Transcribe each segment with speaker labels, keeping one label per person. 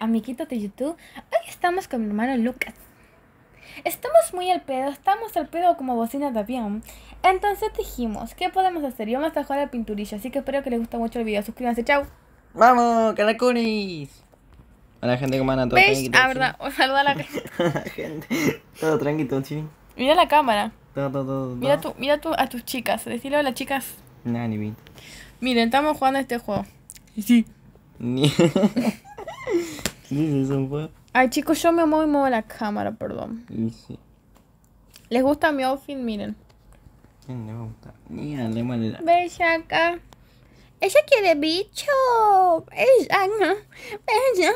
Speaker 1: amiguitos de YouTube. Hoy estamos con mi hermano Lucas. Estamos muy al pedo, estamos al pedo como bocinas de avión. Entonces dijimos, ¿qué podemos hacer? Y vamos a jugar al pinturillo, así que espero que les guste mucho el video. Suscríbanse, chao. ¡Vamos, caracunis.
Speaker 2: Hola gente, ¿cómo andan? ¿Todo tranquilo? Ah, verdad, a la gente. todo tranquilo,
Speaker 1: Mira la cámara. Mira, tú, mira tú, a tus chicas, decirle a las chicas. Nani, ni Miren, estamos jugando este juego. Sí. Ay, chicos, yo me muevo y muevo la cámara, perdón. ¿Les gusta mi outfit? Miren.
Speaker 2: ¿Quién le gusta? Mira,
Speaker 1: le acá. Ella quiere bicho. Ella Ella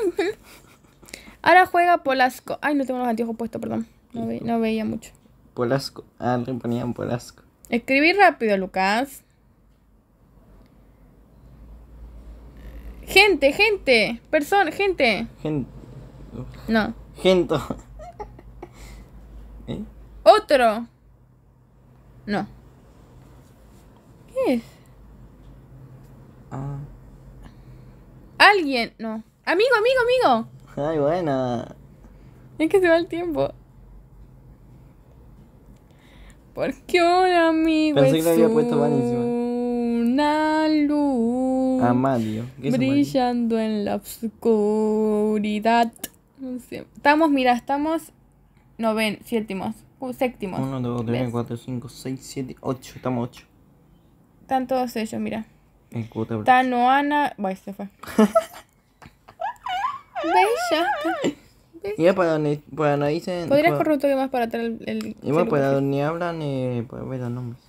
Speaker 1: Ahora juega Polasco. Ay, no tengo los anteojos puestos, perdón. No, veía mucho.
Speaker 2: Polasco. Ah, le ponían Polasco.
Speaker 1: Escribí rápido, Lucas. Gente, gente. Persona, gente. Gente. No.
Speaker 2: Gento. ¿Eh?
Speaker 1: Otro. No. ¿Qué es? Ah. Alguien. No. Amigo, amigo, amigo. Ay, buena. Es que se va el tiempo. Porque qué amigo? Pensé que lo había puesto Una luz. Amadio. Brillando en la oscuridad. No sé. Estamos, mira, estamos noven, séptimos. Uh, séptimos. 1, 2, 3,
Speaker 2: 4, 5, 6, 7, 8. Estamos 8.
Speaker 1: Están todos ellos, mira.
Speaker 2: En cuota Está
Speaker 1: Noana. Bueno, se fue.
Speaker 2: para donde, dicen. Podrías pues, correr
Speaker 1: un más para atrás el. el Igual para
Speaker 2: donde hablan, eh, para pues, ver los nombres.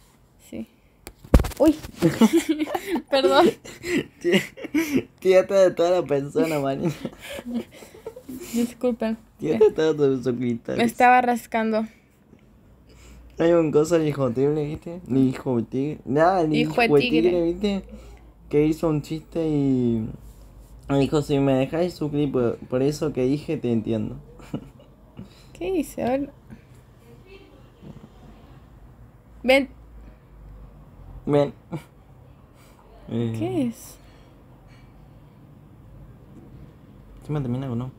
Speaker 1: Uy. Perdón.
Speaker 2: Tírate de toda la persona, Marina.
Speaker 1: Disculpen. Tírate
Speaker 2: de todo su Me
Speaker 1: estaba rascando.
Speaker 2: Hay un cosa el hijo tigre, ¿viste? Ni hijo tigre. Nada, el hijo, hijo tigre. ¿viste? Que hizo un chiste y. Me dijo: Si me dejáis su clip, por eso que dije, te entiendo.
Speaker 1: ¿Qué ver Ven,
Speaker 2: eh. ¿Qué es? ¿Qué me también o no?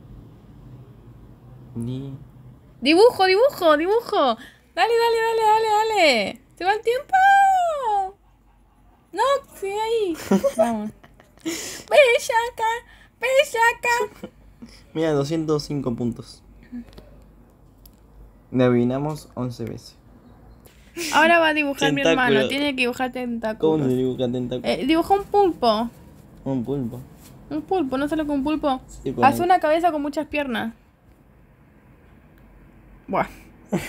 Speaker 2: Ni.
Speaker 1: Dibujo, dibujo, dibujo. Dale, dale, dale, dale, dale. Se va el tiempo. No, sigue ahí. Vamos. Peshaka, peshaka.
Speaker 2: Mira, 205 puntos. Le adivinamos 11 veces.
Speaker 1: Ahora va a dibujar mi hermano, tiene que dibujar tentáculos. ¿Cómo se
Speaker 2: dibuja tentáculos? Eh,
Speaker 1: dibuja un pulpo. Un pulpo. Un pulpo, ¿no solo con un pulpo? Pues. Haz una cabeza con muchas piernas. Buah.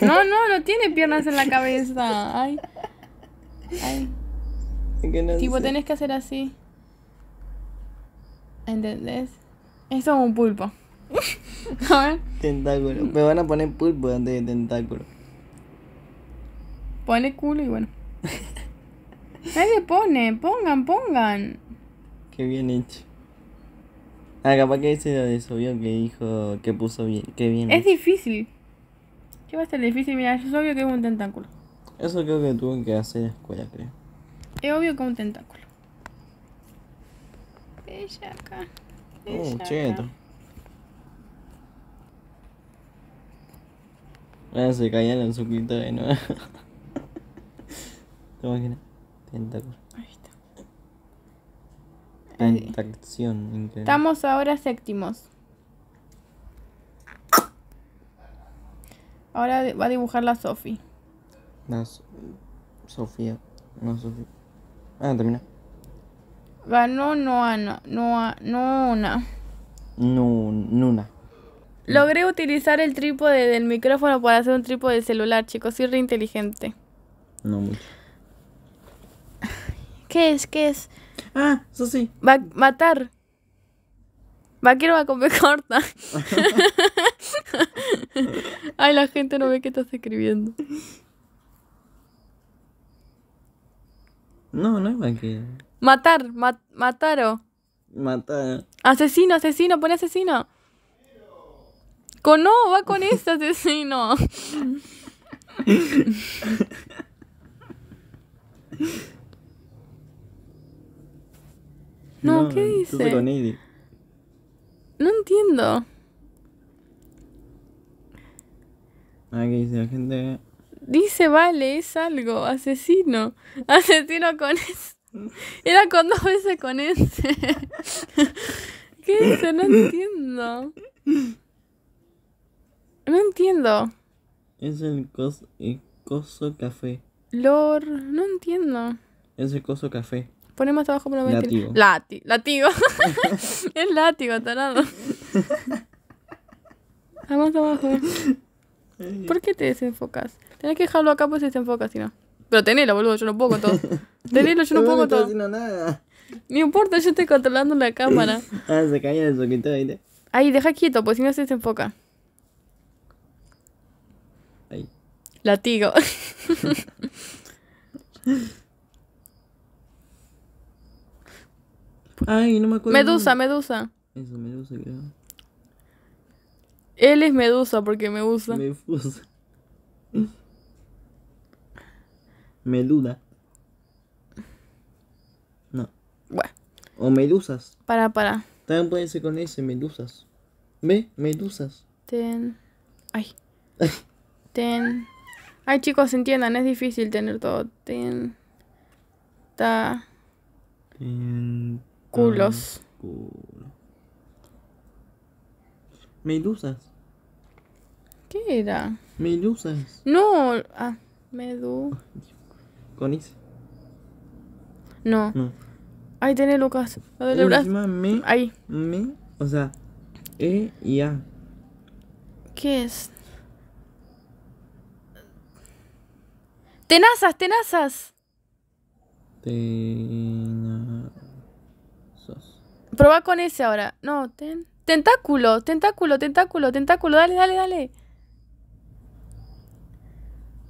Speaker 1: No, no, no tiene piernas en la cabeza. Ay.
Speaker 2: Ay. tipo, tenés
Speaker 1: que hacer así. ¿Entendés? Eso es un pulpo. a ver.
Speaker 2: Tentáculo. Me van a poner pulpo antes de tentáculo.
Speaker 1: Ponle culo y bueno. Nadie pone, pongan, pongan.
Speaker 2: Qué bien hecho. Ah, capaz que ese lo vio que dijo que puso bien, qué bien. Es
Speaker 1: difícil. ¿Qué va a ser difícil? Mira, es obvio que es un tentáculo.
Speaker 2: Eso creo que tuvo que hacer la escuela, creo.
Speaker 1: Es obvio que es un tentáculo. Ella acá. Oh, Ella oh, cheto.
Speaker 2: Ah, se en los azuquita de nuevo. Ahí está. increíble.
Speaker 1: Estamos ahora séptimos. Ahora va a dibujar la Sofi.
Speaker 2: La Sofía. No, Sofía. Ah, termina.
Speaker 1: Ganó no No, no,
Speaker 2: No, Nuna. Logré
Speaker 1: utilizar el trípode del micrófono para hacer un trípode celular, chicos. soy re inteligente. No mucho. ¿Qué es? ¿Qué es? Ah, eso sí. Va matar. va Vaquero va con comer corta. Ay, la gente no ve que estás escribiendo. No, no es vaquero. Matar, ¿Matar mataro.
Speaker 2: Matar.
Speaker 1: Asesino, asesino, pone asesino. Con no, va con este asesino. No, ¿qué dice? No entiendo.
Speaker 2: Ah, ¿qué dice la gente.
Speaker 1: Dice, vale, es algo, asesino. Asesino con ese Era con dos veces con ese. ¿Qué dice? No entiendo. No entiendo.
Speaker 2: Es el, el coso café.
Speaker 1: Lord, no entiendo. Es el coso café. Pone más abajo. para la lati Lati es latigo, tarado. Ah, más abajo. Eh. ¿Por qué te desenfocas? Tenés que dejarlo acá pues se desenfoca, si no. Pero tenelo, boludo, yo no puedo con todo.
Speaker 2: Tenelo, yo no puedo con todo.
Speaker 1: No nada. No importa, yo estoy controlando la cámara.
Speaker 2: ah, se caía el soquito ahí.
Speaker 1: Ahí, deja quieto, pues si no se desenfoca. Ahí. Latigo.
Speaker 2: Ay, no me acuerdo. Medusa, Medusa. Eso, Medusa, creo.
Speaker 1: Él es Medusa porque me usa. Me usa.
Speaker 2: Meduda. No. Bueno. O medusas. Para, para. También puede ser con ese, medusas. ¿Ve? Medusas.
Speaker 1: Ten. Ay. Ten. Ay, chicos, entiendan, es difícil tener todo. Ten. Ta.
Speaker 2: Ten. Culos. Medusas.
Speaker 1: ¿Qué era?
Speaker 2: Medusas.
Speaker 1: No, ah, medu. Con No. no. Ahí tiene Lucas. Me, Ahí.
Speaker 2: o sea, E y A.
Speaker 1: ¿Qué es? Tenazas, tenazas. Proba con ese ahora. No, ten... Tentáculo, tentáculo, tentáculo, tentáculo. Dale, dale, dale.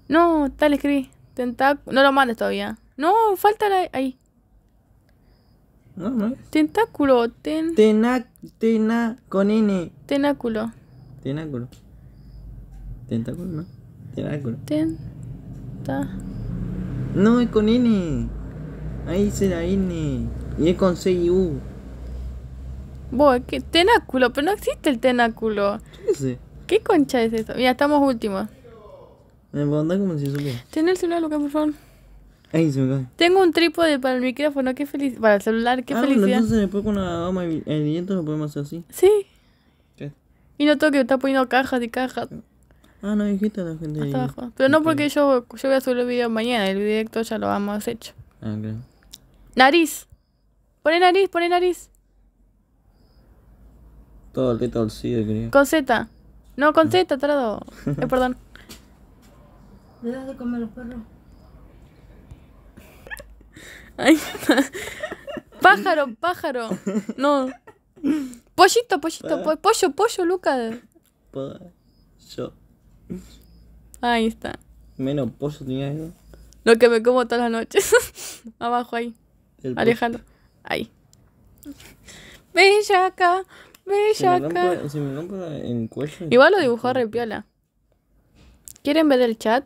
Speaker 1: No, dale, escribí. Tentáculo. No lo mandes todavía. No, falta la... ahí. No, no. Tentáculo, ten... Tena, tena, con N. Tenáculo.
Speaker 2: Tenáculo. Tentáculo, ¿no? Tenáculo.
Speaker 1: Ten... Ta.
Speaker 2: No, es con N. Ahí será N. Y es con C y U.
Speaker 1: Vos, ¿qué? Tenáculo, pero no existe el tenáculo. ¿Qué, ¿Qué concha es eso? Mira, estamos últimos.
Speaker 2: Me andar como si supiera.
Speaker 1: Ten el celular, Lucas, por favor. Ahí, se me cae. Tengo un trípode para el micrófono, qué feliz. Para el celular, qué ah, felicidad. Bueno, entonces
Speaker 2: después la hagamos y el viento lo podemos hacer así.
Speaker 1: Sí. Y no tengo que está poniendo cajas y cajas.
Speaker 2: Ah, no dijiste a la gente.
Speaker 1: Pero no porque yo, yo voy a subir el video mañana, el directo ya lo vamos hecho. Ah, Nariz. Pone nariz, pone nariz.
Speaker 2: Todo el Con
Speaker 1: Z. No, con ah. Z, tarado. Eh, perdón. Le de comer los perros. Ay, pájaro, pájaro. No. Pollito, pollito, pollo, pollo, Lucas.
Speaker 2: Pollo. Ahí está. Menos pollo tenía yo.
Speaker 1: Lo que me como todas las noches. Abajo ahí. Alejandro. Ahí. Bella acá. Si
Speaker 2: me en cuello.
Speaker 1: Igual lo dibujó Repiola. ¿Quieren ver el chat?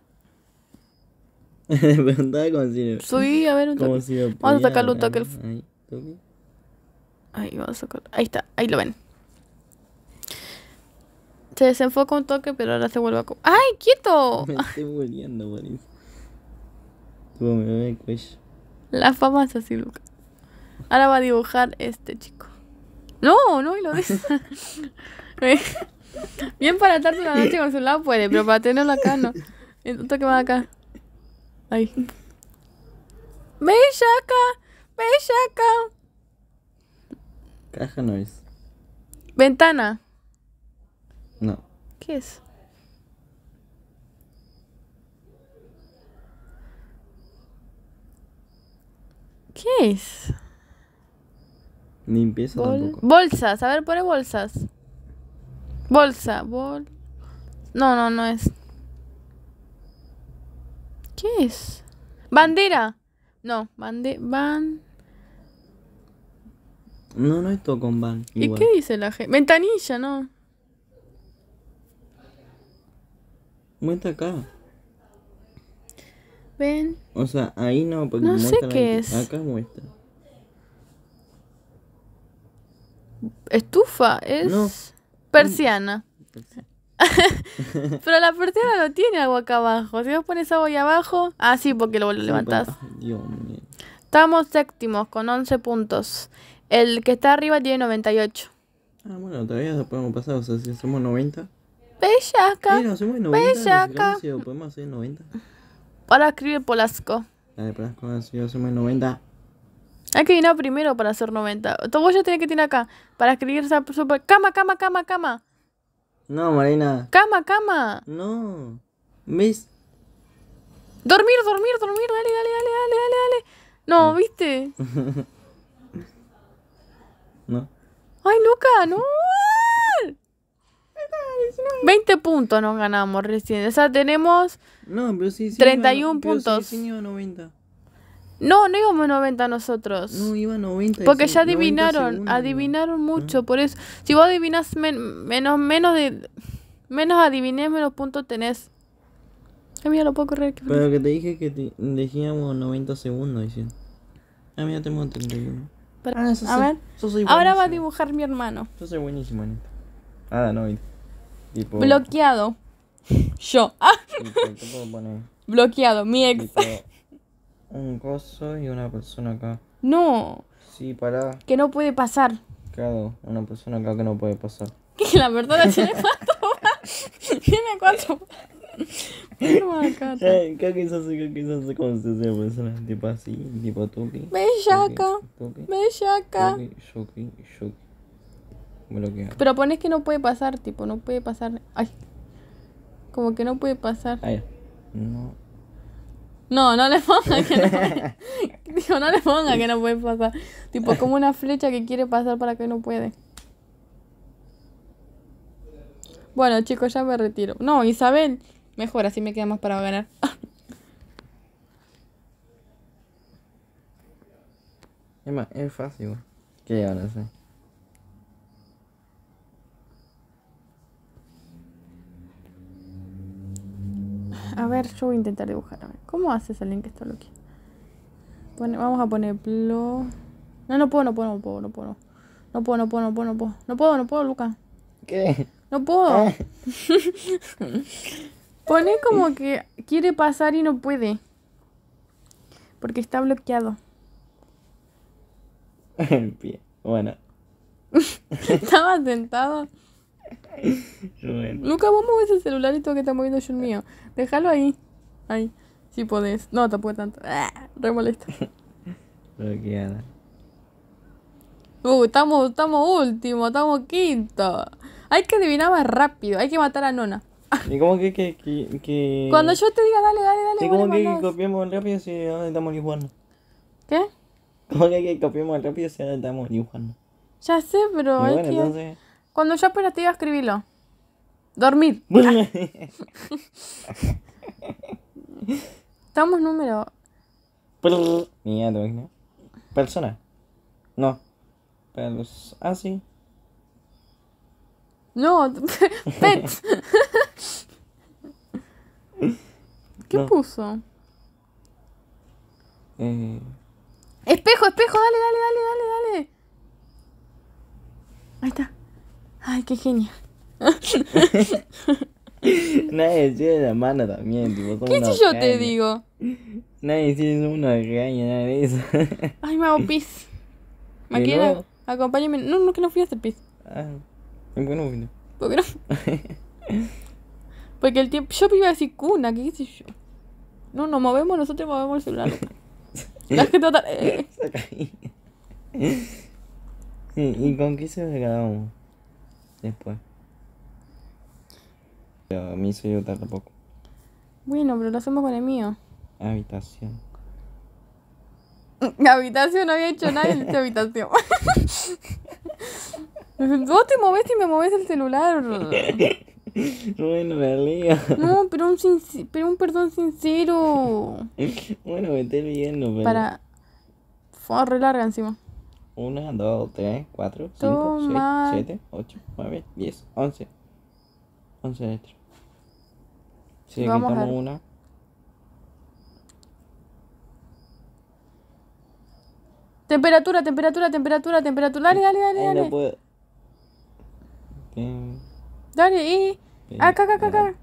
Speaker 2: preguntaba como si. Subí a ver un toque. vamos a sacarle un toque. Ahí,
Speaker 1: toque. ahí, vamos a sacar. Ahí está, ahí lo ven. Se desenfoca un toque, pero ahora se vuelve a. ¡Ay, quieto!
Speaker 2: Me estoy volviendo, Boris. me el cuello.
Speaker 1: La fama es así, Luca. Ahora va a dibujar este chico. No, no, y lo ves. Bien para estarse la noche con su lado puede, pero para tenerlo acá no. Entonces, ¿qué va acá? Ahí. veis acá!
Speaker 2: Caja no es.
Speaker 1: Ventana. No. ¿Qué es? ¿Qué es?
Speaker 2: Limpieza tampoco.
Speaker 1: Bolsas, a ver, pone bolsas. Bolsa, bol. No, no, no es. ¿Qué es? Bandera. No, bande van.
Speaker 2: No, no esto con van. ¿Y qué
Speaker 1: dice la gente? Ventanilla, no. Muestra acá. Ven.
Speaker 2: O sea, ahí no, porque no sé qué es. Acá muestra.
Speaker 1: Estufa, es persiana. Pero la persiana no tiene agua acá abajo. Si vos pones agua ahí abajo. Ah, sí, porque luego lo levantás. Estamos séptimos con 11 puntos. El que está arriba tiene 98. Ah,
Speaker 2: bueno, todavía podemos pasar. O sea, si somos 90.
Speaker 1: Bellaca. Eh, somos
Speaker 2: Si podemos 90.
Speaker 1: Ahora escribe Polasco.
Speaker 2: Polasco, si 90.
Speaker 1: Hay que llenar primero para hacer 90. Vos ya tiene que tener acá. Para escribir esa super. Cama, cama, cama, cama.
Speaker 2: No, Marina.
Speaker 1: Cama, cama.
Speaker 2: No. ¿Ves?
Speaker 1: Dormir, dormir, dormir. Dale, dale, dale, dale, dale, dale. No, ¿viste? no. Ay, Luca, no. 20 puntos nos ganamos recién. O sea, tenemos no, pero sí, sí, 31 puntos. 90. No, no íbamos 90 nosotros. No, iba 90. Porque ya adivinaron, adivinaron ah. mucho, por eso. Si vos adivinas men menos, menos de... Menos adiviné, menos puntos tenés. mí ya lo puedo correr. Pero
Speaker 2: que te dije que te dejíamos 90 segundos, diciendo. Ah, mira, tengo 31.
Speaker 1: ah, eso a ver, eso soy ahora va a dibujar mi hermano.
Speaker 2: Yo soy buenísimo, Anita. Ah, no,
Speaker 1: Bloqueado. Yo. Ah. Bloqueado, mi ex
Speaker 2: un coso y una persona acá.
Speaker 1: No.
Speaker 2: Sí, pará.
Speaker 1: Que no puede pasar.
Speaker 2: Claro, una persona acá que no puede pasar.
Speaker 1: Que la verdad? tiene cuatro más? tiene cuatro Bellaca. ¿Qué
Speaker 2: es eso ¿Qué es eso ¿Cómo se dice persona. Tipo así, tipo toque. Bellaca.
Speaker 1: Bellaca. me lo queda Pero pones que no puede pasar, tipo, no puede pasar. Ay. Como que no puede pasar.
Speaker 2: Ay. No.
Speaker 1: No, no le ponga que no puede. no le ponga que no puede pasar. Tipo, como una flecha que quiere pasar para que no puede. Bueno, chicos, ya me retiro. No, Isabel. Mejor, así me queda más para ganar.
Speaker 2: es es fácil. ¿Qué van a
Speaker 1: A ver, yo voy a intentar dibujar. A ver, ¿cómo haces alguien que está bloqueado? vamos a poner No, no puedo, no puedo, no puedo, no puedo. No puedo, no puedo, no puedo, no puedo. No puedo, no puedo, Luca. ¿Qué? No puedo. Ah. Pone como que quiere pasar y no puede. Porque está bloqueado.
Speaker 2: pie. bueno.
Speaker 1: Estaba sentado bueno. Luca, vos mueves el celular y tengo que estar moviendo yo el mío. Déjalo ahí. Ahí. Si podés. No, tampoco tanto. Ah, re molesto. Uy, uh, estamos, estamos último, estamos quinto. Hay que adivinar más rápido. Hay que matar a Nona.
Speaker 2: ¿Y cómo que, que, que, Cuando yo
Speaker 1: te diga dale, dale, dale. ¿Y cómo que, copiamos
Speaker 2: copiemos rápido si ahora estamos dibujando ¿Qué? ¿Cómo que, que copiemos rápido si ahora estamos dibujando
Speaker 1: Ya sé, pero. hay que... entonces. Cuando ya operativa, escribirlo Dormir. Estamos número.
Speaker 2: Mierda, Persona. No. Pers ah, sí.
Speaker 1: No, pet. ¿Qué puso? Eh... Espejo, espejo, dale, dale, dale, dale, dale. Ahí está. Ay, qué genial.
Speaker 2: Nadie de la mano también, tipo, ¿Qué si yo te digo? Nadie es una regaña, nada de eso.
Speaker 1: Ay, me hago pis. Me no? acompáñame. No, no, que no fui a hacer pis.
Speaker 2: Ah, ¿por qué no ¿Por qué no?
Speaker 1: Porque el tiempo. Yo iba a decir cuna, ¿qué, qué sé yo? No, nos movemos, nosotros movemos el celular. la gente va a estar. Eh.
Speaker 2: ¿Y con qué se acabamos? después. Pues. Pero a mi yo tarda poco.
Speaker 1: Bueno, pero lo hacemos con el mío.
Speaker 2: Habitación.
Speaker 1: Habitación no había hecho nada en esta habitación. Vos te movés y me movés el celular.
Speaker 2: Bueno, me
Speaker 1: No, pero un, pero un perdón sincero.
Speaker 2: bueno, me estoy viendo, Para...
Speaker 1: Fue larga encima.
Speaker 2: 1, 2, 3, 4, 5, 6, 7, 8, 9, 10, 11. 11 letras. Si le quitamos una.
Speaker 1: Temperatura, temperatura, temperatura, temperatura. Dale, dale, dale, dale. No puedo. Dale, y. Acá, acá, acá, acá.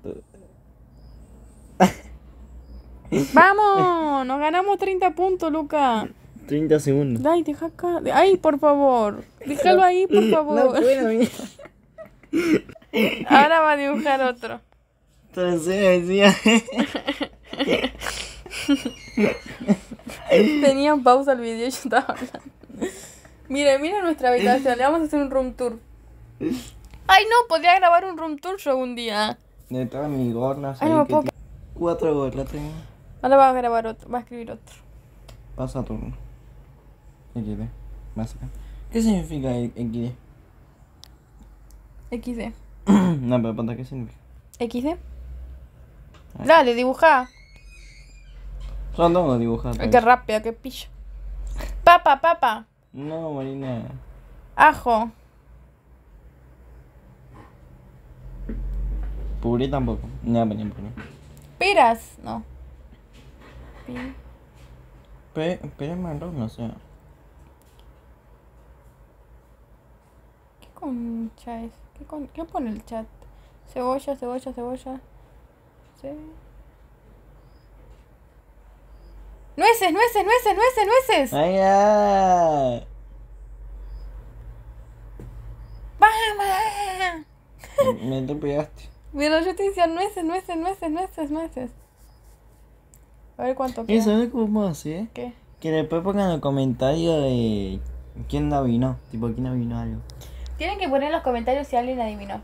Speaker 1: Vamos, nos ganamos 30 puntos, Luca.
Speaker 2: 30 segundos.
Speaker 1: Ay, deja acá. Ay, por favor. Déjalo ahí, por favor. Ahora va a dibujar otro. Entonces decía. Tenía pausa el video y yo estaba hablando. Mire, mira nuestra habitación. Le vamos a hacer un room tour. Ay, no, podría grabar un room tour yo un día.
Speaker 2: De todas mis gorna, Ay, Cuatro gorlas tengo.
Speaker 1: Ahora va a grabar otro, va a escribir otro.
Speaker 2: Pasa turno. XD. Básicamente ¿Qué significa XD? XD. no, pero ponte, ¿qué significa? XD. Ah. Dale, dibuja. tengo que dibujar? Pues. Qué
Speaker 1: rápida, qué pillo. Papa, papa.
Speaker 2: No, Marina. Ajo. Puré tampoco. No, ni puré.
Speaker 1: Peras, no.
Speaker 2: Pe, pera marrón, no sé.
Speaker 1: con es? ¿Qué, con... ¿Qué pone el chat? Cebolla, cebolla, cebolla. ¿Sí? ¡Nueces, nueces, nueces, nueces, nueces!
Speaker 2: ¡Ay,
Speaker 1: ¡Mamá!
Speaker 2: Me atropellaste.
Speaker 1: Pero yo te decía nueces, nueces, nueces, nueces, nueces. A ver cuánto queda. Eso es
Speaker 2: como así, ¿eh? ¿Qué? Que después pongan en el comentario de quién no Tipo, quién no algo.
Speaker 1: Tienen que poner en los comentarios si alguien adivinó.